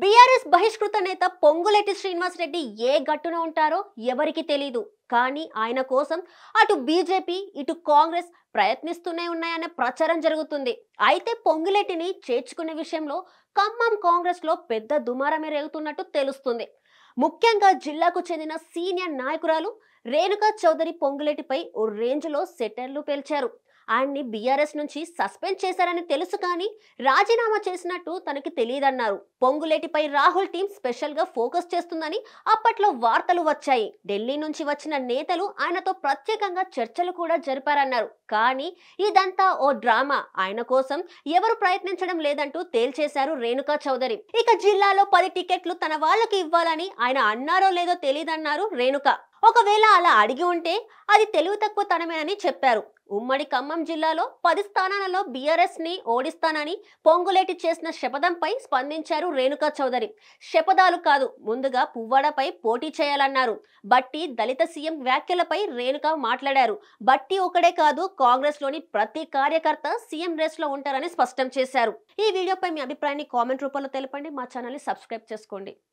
BRS బహిష్కృత నేత పొంగులేటి శ్రీనివాసరెడ్డి ఏ గట్టున ఉంటారో ఎవరికి తెలీదు కానీ ఆయన కోసం అటు బీజేపీ ఇటు కాంగ్రెస్ ప్రయత్నిస్తూనే ఉన్నాయనే ప్రచారం జరుగుతుంది అయితే పొంగులేటిని చేర్చుకునే విషయంలో ఖమ్మం కాంగ్రెస్లో పెద్ద దుమారమే రేగుతున్నట్టు తెలుస్తుంది ముఖ్యంగా జిల్లాకు చెందిన సీనియర్ నాయకురాలు రేణుకా చౌదరి పొంగులేటిపై ఓ రేంజ్లో సెటర్లు పేల్చారు ఆయన్ని బీఆర్ఎస్ నుంచి సస్పెండ్ చేశారని తెలుసు కానీ రాజీనామా చేసినట్టు తనకి తెలియదన్నారు పొంగులేటిపై రాహుల్ టీం స్పెషల్గా ఫోకస్ చేస్తుందని అప్పట్లో వార్తలు వచ్చాయి ఢిల్లీ నుంచి వచ్చిన నేతలు ఆయనతో ప్రత్యేకంగా చర్చలు కూడా జరిపారన్నారు కానీ ఇదంతా ఓ డ్రామా ఆయన కోసం ఎవరు ప్రయత్నించడం లేదంటూ తేల్చేశారు రేణుకా చౌదరి ఇక జిల్లాలో పది టికెట్లు తన వాళ్ళకి ఇవ్వాలని ఆయన అన్నారో లేదో తెలియదన్నారు రేణుక ఒకవేళ అలా అడిగి ఉంటే అది తెలివి తక్కువ తనమేనని చెప్పారు ఉమ్మడి ఖమ్మం జిల్లాలో పది స్థానాలలో బీఆర్ఎస్ని ఓడిస్తానని పొంగులేటి చేసిన శపథంపై స్పందించారు రేణుకా చౌదరి శపథాలు కాదు ముందుగా పువ్వాడపై పోటీ చేయాలన్నారు బట్టి దళిత సీఎం వ్యాఖ్యలపై రేణుక మాట్లాడారు బట్టి ఒకడే కాదు కాంగ్రెస్లోని ప్రతి కార్యకర్త సీఎం రేస్లో ఉంటారని స్పష్టం చేశారు ఈ వీడియోపై మీ అభిప్రాయాన్ని కామెంట్ రూపంలో తెలపండి మా ఛానల్ని సబ్స్క్రైబ్ చేసుకోండి